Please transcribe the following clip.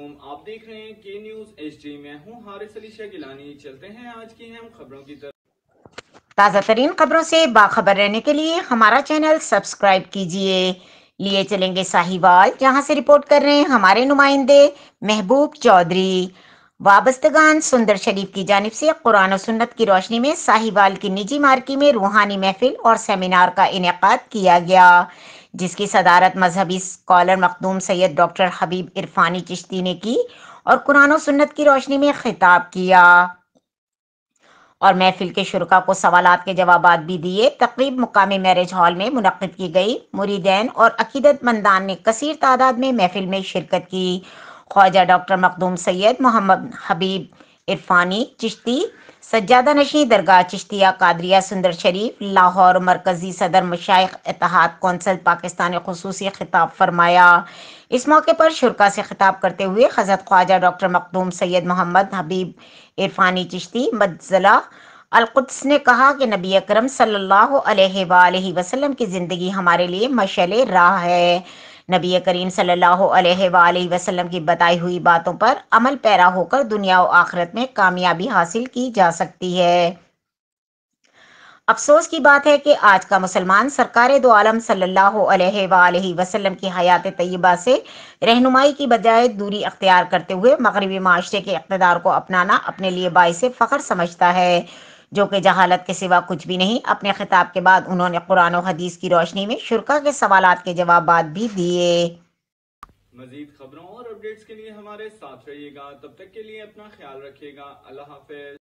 वालेकुम आप देख रहे हैं के न्यूज एच डी मैं हूँ हारिस अली शाह गिलानी चलते हैं आज की अहम खबरों की तरफ ताज़ा तरीन खबरों से बाखबर रहने के लिए हमारा चैनल सब्सक्राइब कीजिए लिए चलेंगे साहिवाल जहां से रिपोर्ट कर रहे हैं हमारे नुमाइंदे महबूब चौधरी वाबस्तगान सुंदर शरीफ की जानब से कुरान और सुन्नत की रोशनी में साहिवाल की निजी मार्की में रूहानी महफिल और सेमिनार का इनका किया गया जिसकी सदारत मजहबी स्कॉलर मखदूम सैयद डॉक्टर हबीब इरफानी चिश्ती ने की और कुरान सुन्नत की रोशनी में खिताब किया और महफिल के शुरुआ को सवाल के जवाब भी दिए तकरीब मुकामी मैरिज हॉल में मुनद की गई मुरीदैन और अकीदत मंदान ने कसर तादाद में महफिल में शिरकत की ख्वाजा डॉक्टर मखदूम सैयद मोहम्मद हबीब इरफानी चिश्ती सज्जादा नशी दरगाह चिश्तिया कादरिया सुंदर शरीफ लाहौर मरकजी सदर मशाइ इतिहाद कौंसल पाकिस्तान खसूसी खिताब फरमाया इस मौके पर शुरा से खिताब करते हुए हजरत ख्वाजा डॉक्टर मखदूम सैयद मोहम्मद हबीब इरफानी चिश्ती मदजला अलकुद्स ने कहा कि नबी अक्रम सल्ला वसलम की ज़िंदगी हमारे लिए मशल राह है नबी करीम सल्लल्लाहु वसल्लम की बताई हुई बातों पर अमल पैरा होकर दुनिया और आखिरत में कामयाबी हासिल की जा सकती है अफसोस की बात है कि आज का मुसलमान सरकार दो आलम सल्लल्लाहु वसल्लम की हयात तय्यबा से रहनुमाई की बजाय दूरी अख्तियार करते हुए मगरबी माशरे के इकतदार को अपनाना अपने लिए बायस फ़ख्र समझता है जो कि जहालत के सिवा कुछ भी नहीं अपने खिताब के बाद उन्होंने कुरान और हदीस की रोशनी में शुरा के सवाल के जवाब भी दिए मजीद खबरों और अपडेट्स के लिए हमारे साथ रहिएगा तब तक के लिए अपना ख्याल रखिएगा अल्लाह हाफिज